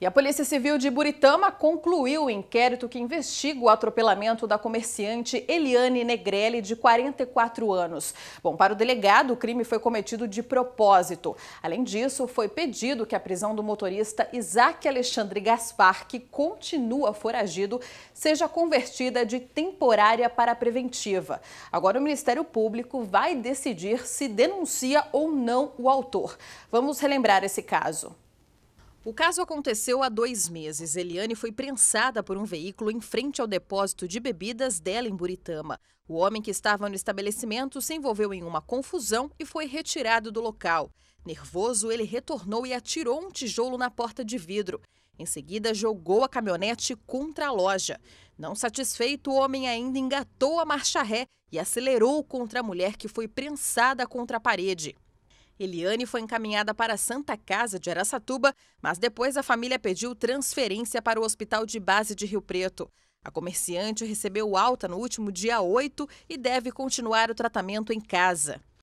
E a Polícia Civil de Buritama concluiu o inquérito que investiga o atropelamento da comerciante Eliane Negrelli, de 44 anos. Bom, para o delegado, o crime foi cometido de propósito. Além disso, foi pedido que a prisão do motorista Isaac Alexandre Gaspar, que continua foragido, seja convertida de temporária para preventiva. Agora o Ministério Público vai decidir se denuncia ou não o autor. Vamos relembrar esse caso. O caso aconteceu há dois meses. Eliane foi prensada por um veículo em frente ao depósito de bebidas dela em Buritama. O homem que estava no estabelecimento se envolveu em uma confusão e foi retirado do local. Nervoso, ele retornou e atirou um tijolo na porta de vidro. Em seguida, jogou a caminhonete contra a loja. Não satisfeito, o homem ainda engatou a marcha ré e acelerou contra a mulher que foi prensada contra a parede. Eliane foi encaminhada para a Santa Casa de Araçatuba, mas depois a família pediu transferência para o Hospital de Base de Rio Preto. A comerciante recebeu alta no último dia 8 e deve continuar o tratamento em casa.